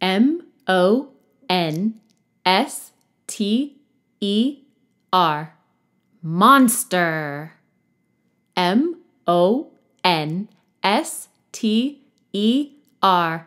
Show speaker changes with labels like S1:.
S1: M
S2: O N S T E R. Monster. M O N S T E R.